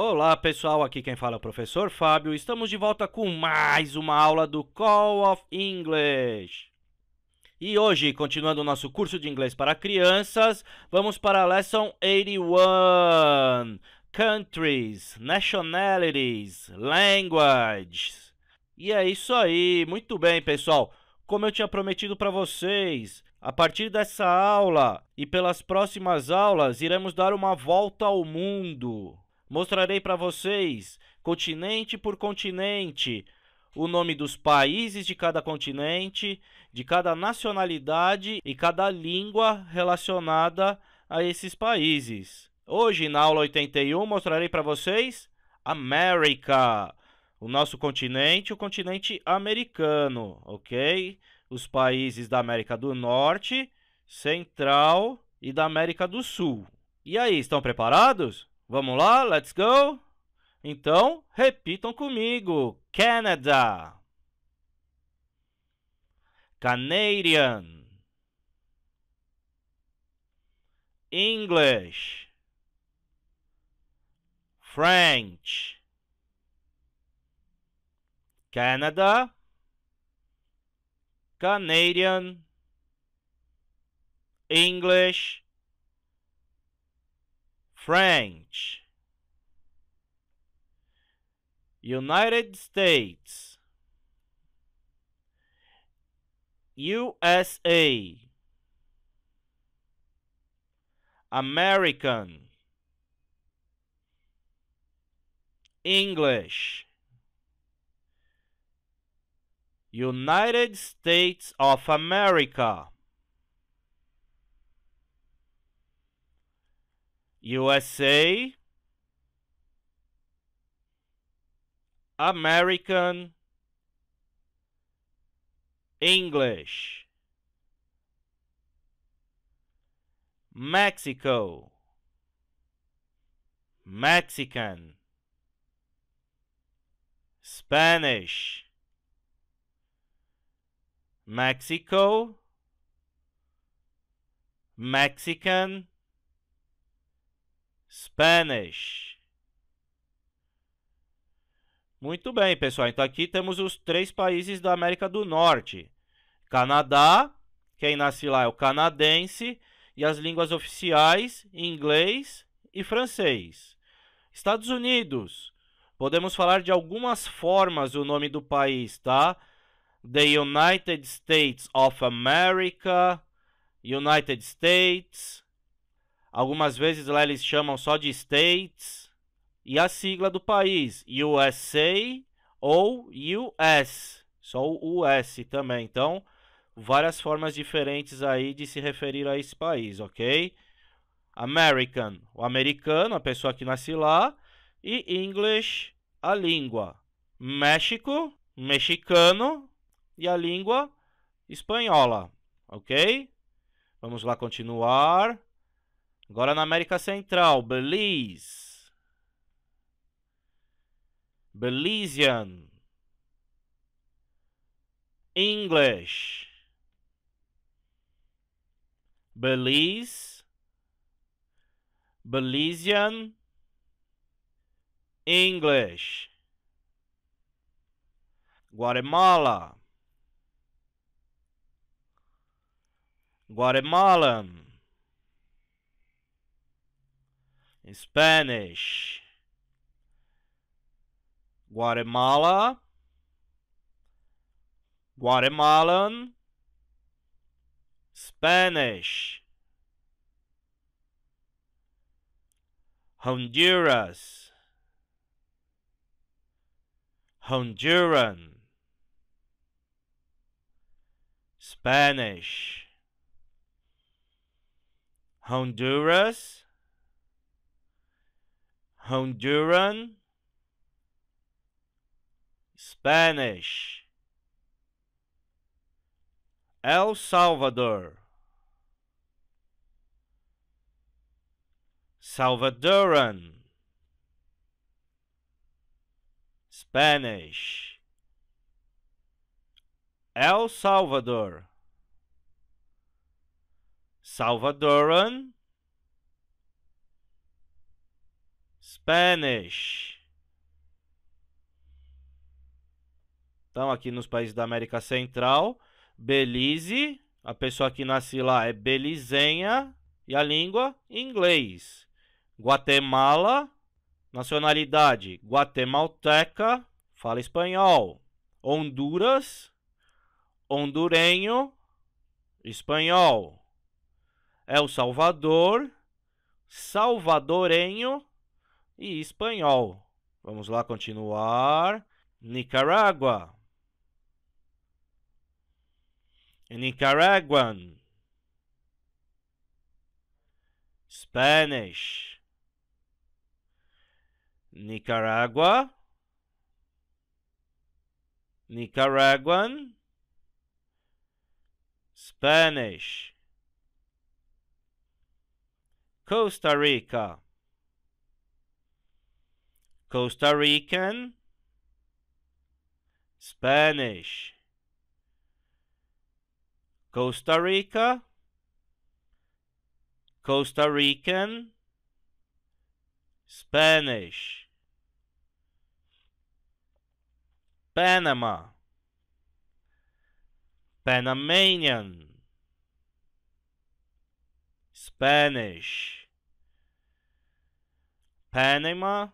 Olá pessoal, aqui quem fala é o professor Fábio. Estamos de volta com mais uma aula do Call of English. E hoje, continuando o nosso curso de inglês para crianças, vamos para a Lesson 81: Countries, Nationalities, Languages. E é isso aí, muito bem pessoal. Como eu tinha prometido para vocês, a partir dessa aula e pelas próximas aulas, iremos dar uma volta ao mundo. Mostrarei para vocês, continente por continente, o nome dos países de cada continente, de cada nacionalidade e cada língua relacionada a esses países. Hoje, na aula 81, mostrarei para vocês América, o nosso continente, o continente americano, ok? Os países da América do Norte, Central e da América do Sul. E aí, estão preparados? Vamos lá, let's go. Então, repitam comigo: Canada, Canadian, English, French, Canada, Canadian, English. French, United States, USA, American, English, United States of America. USA, American, English, Mexico, Mexican, Spanish, Mexico, Mexican Spanish. Muito bem, pessoal. Então aqui temos os três países da América do Norte. Canadá, quem nasce lá é o canadense, e as línguas oficiais, inglês e francês. Estados Unidos. Podemos falar de algumas formas o nome do país, tá? The United States of America, United States, Algumas vezes lá eles chamam só de States e a sigla do país, USA ou US, só o US também. Então, várias formas diferentes aí de se referir a esse país, ok? American, o americano, a pessoa que nasce lá, e English, a língua. México, mexicano e a língua espanhola, ok? Vamos lá continuar. Agora na América Central, Belize. Belizean. English. Belize. Belizean. English. Guatemala. Guatemalan. in Spanish. Guatemala, Guatemalan, Spanish, Honduras, Honduran, Spanish, Honduras, Honduran, Spanish, El Salvador, Salvadoran, Spanish, El Salvador, Salvadoran, Spanish. Então, aqui nos países da América Central, Belize, a pessoa que nasce lá é belizenha e a língua inglês. Guatemala, nacionalidade guatemalteca, fala espanhol. Honduras, hondurenho, espanhol. El Salvador, salvadorenho, e espanhol. Vamos lá continuar. Nicarágua. Nicaraguan. Spanish. Nicaragua. Nicaraguan. Spanish. Costa Rica. Costa Rican, Spanish, Costa Rica, Costa Rican, Spanish, Panama, Panamanian, Spanish, Panama,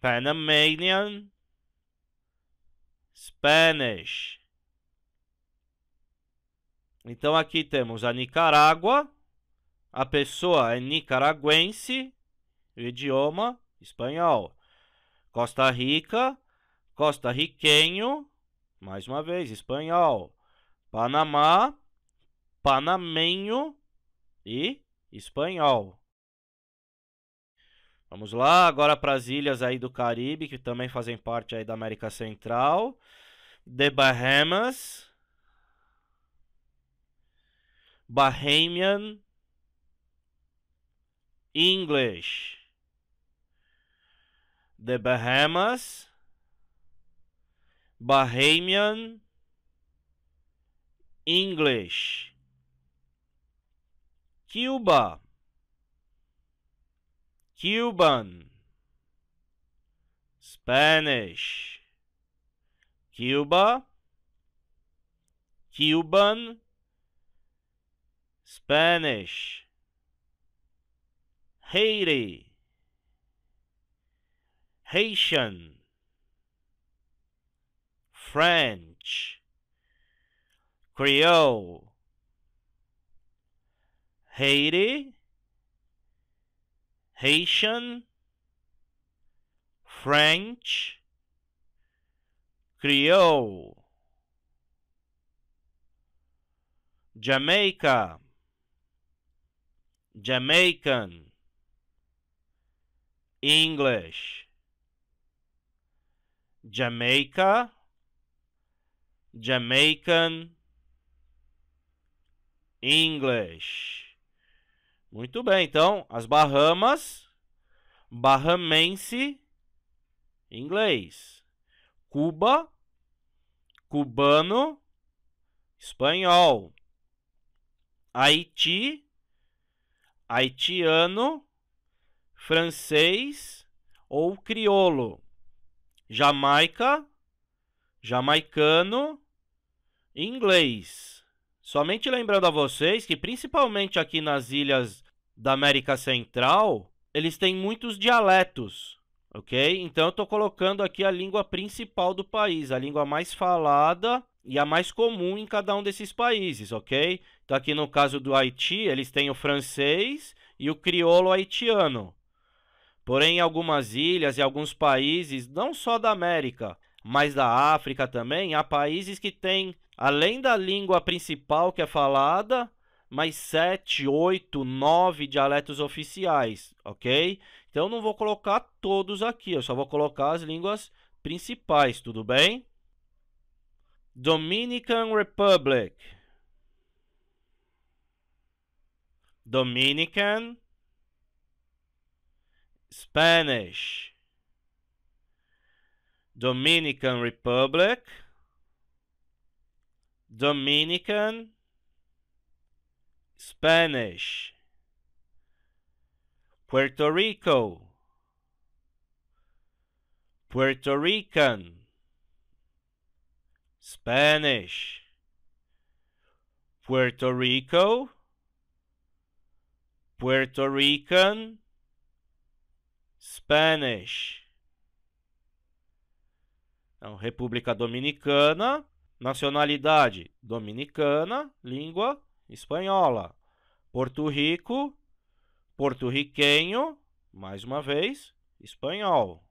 Panamanian, Spanish. Então aqui temos a Nicarágua, a pessoa é nicaragüense, o idioma espanhol. Costa Rica, costarriquenho, mais uma vez, espanhol. Panamá, panamenho e espanhol. Vamos lá, agora para as ilhas aí do Caribe, que também fazem parte aí da América Central. The Bahamas. Bahamian English. The Bahamas. Bahamian English. Cuba. Cuban, Spanish, Cuba, Cuban, Spanish, Haiti, Haitian, French, Creole, Haiti, Haitian, French, Creole, Jamaica, Jamaican, English, Jamaica, Jamaican, English. Muito bem, então, as Bahamas, Bahamense, inglês. Cuba, cubano, espanhol. Haiti, haitiano, francês ou criolo. Jamaica, jamaicano, inglês. Somente lembrando a vocês que, principalmente aqui nas ilhas da América Central, eles têm muitos dialetos, ok? Então eu estou colocando aqui a língua principal do país, a língua mais falada e a mais comum em cada um desses países, ok? Então aqui no caso do Haiti, eles têm o francês e o crioulo haitiano. Porém, em algumas ilhas e alguns países, não só da América, mas da África também, há países que têm, além da língua principal que é falada, mais sete, oito, nove dialetos oficiais, ok? Então não vou colocar todos aqui, eu só vou colocar as línguas principais, tudo bem? Dominican Republic. Dominican Spanish Dominican Republic, Dominican, Spanish, Puerto Rico, Puerto Rican, Spanish, Puerto Rico, Puerto Rican, Spanish. Então, República Dominicana, nacionalidade dominicana, língua espanhola. Porto Rico, porto-riquenho, mais uma vez, espanhol.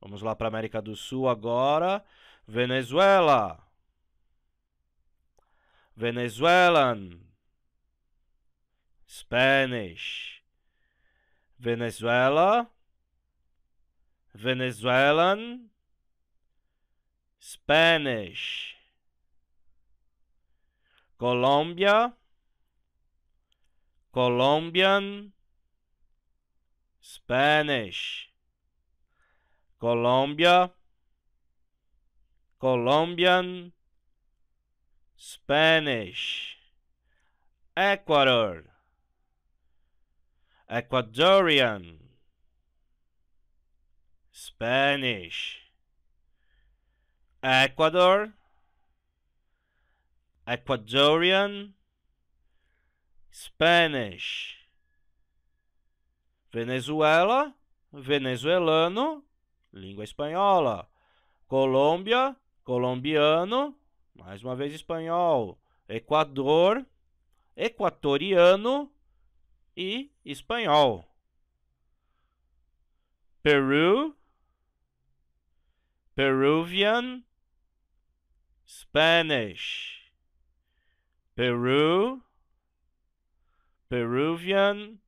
Vamos lá para a América do Sul agora. Venezuela. Venezuelan. Spanish. Venezuela. Venezuelan. Spanish, Colombia, Colombian, Spanish, Colombia, Colombian, Spanish, Ecuador, Ecuadorian, Spanish. Ecuador, Ecuadorian, Spanish, Venezuela, venezuelano, língua espanhola, Colômbia, colombiano, mais uma vez espanhol, Equador, equatoriano e espanhol. Peru, Peruvian, Spanish, Peru, Peruvian,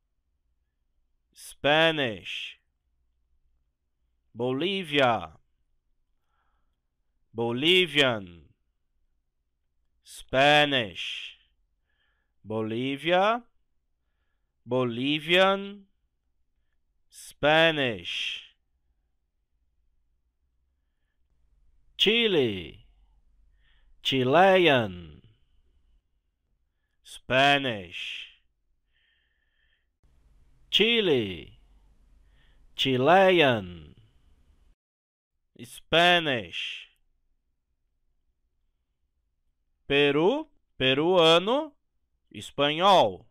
Spanish, Bolivia, Bolivian, Spanish, Bolivia, Bolivian, Spanish, Chile. Chilean, Spanish, Chile, Chilean, Spanish, Peru, peruano, espanhol,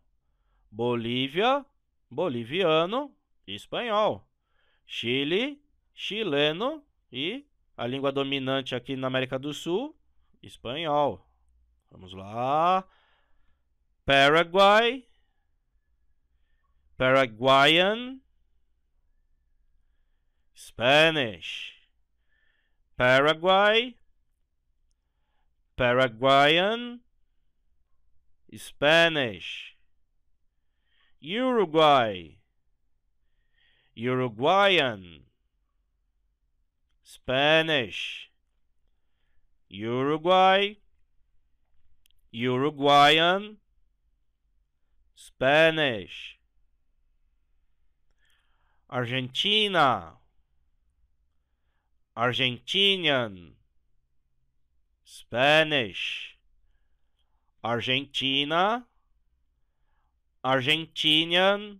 Bolívia, boliviano, espanhol, Chile, chileno e a língua dominante aqui na América do Sul, Espanhol. Vamos lá. Paraguai. Paraguayan. Spanish. Paraguay. Paraguayan. Spanish. Uruguay. Uruguayan. Spanish. Uruguai, Uruguayan, Spanish, Argentina, Argentinian, Spanish, Argentina, Argentinian,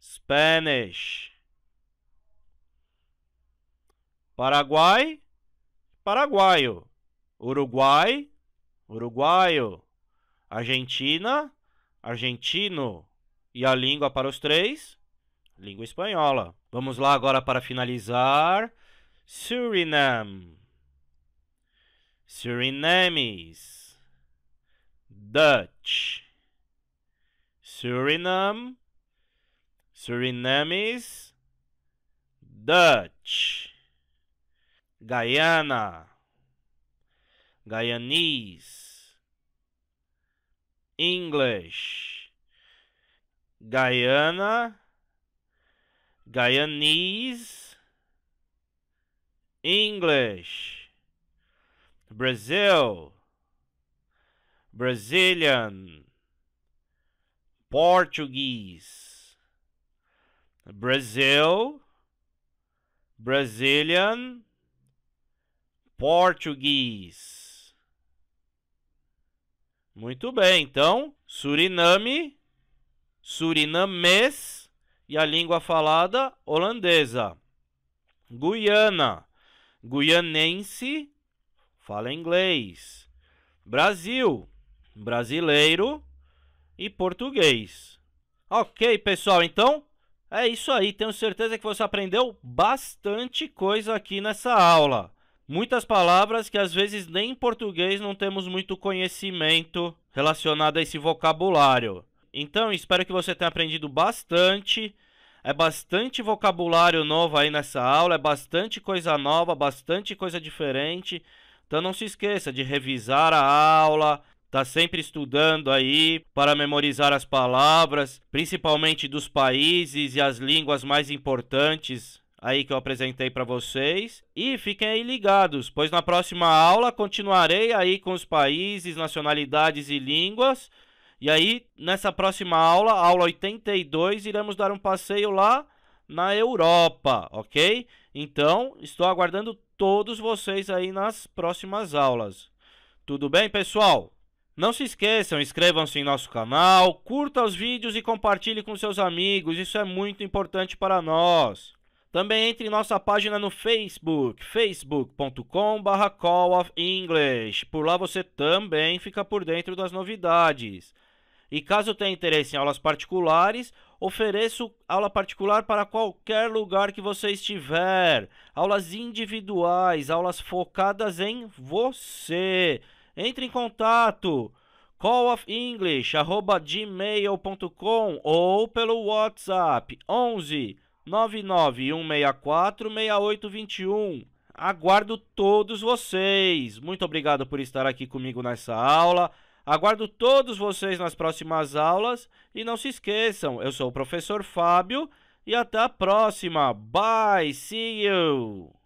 Spanish, Paraguai paraguaio, Uruguai, uruguaio, Argentina, argentino e a língua para os três, língua espanhola. Vamos lá agora para finalizar, Suriname. Surinames, Dutch, Suriname, Surinames, Dutch. Gaiana, Guyanese, English, Gaiana, Guyanese, English, Brazil, Brazilian, Portuguese, Brazil, Brazilian, português. Muito bem, então, Suriname, surinamês e a língua falada holandesa. Guiana, guianense, fala inglês. Brasil, brasileiro e português. Ok, pessoal, então é isso aí. Tenho certeza que você aprendeu bastante coisa aqui nessa aula. Muitas palavras que às vezes nem em português não temos muito conhecimento relacionado a esse vocabulário. Então, espero que você tenha aprendido bastante. É bastante vocabulário novo aí nessa aula, é bastante coisa nova, bastante coisa diferente. Então não se esqueça de revisar a aula, tá sempre estudando aí para memorizar as palavras, principalmente dos países e as línguas mais importantes aí que eu apresentei para vocês. E fiquem aí ligados, pois na próxima aula continuarei aí com os países, nacionalidades e línguas. E aí, nessa próxima aula, aula 82, iremos dar um passeio lá na Europa, ok? Então, estou aguardando todos vocês aí nas próximas aulas. Tudo bem, pessoal? Não se esqueçam, inscrevam-se em nosso canal, curta os vídeos e compartilhe com seus amigos, isso é muito importante para nós. Também entre em nossa página no Facebook, facebook.com.br Call of English. Por lá você também fica por dentro das novidades. E caso tenha interesse em aulas particulares, ofereço aula particular para qualquer lugar que você estiver. Aulas individuais, aulas focadas em você. Entre em contato callofenglish@gmail.com ou pelo WhatsApp 11 991646821. Aguardo todos vocês. Muito obrigado por estar aqui comigo nessa aula. Aguardo todos vocês nas próximas aulas e não se esqueçam, eu sou o professor Fábio e até a próxima. Bye, see you.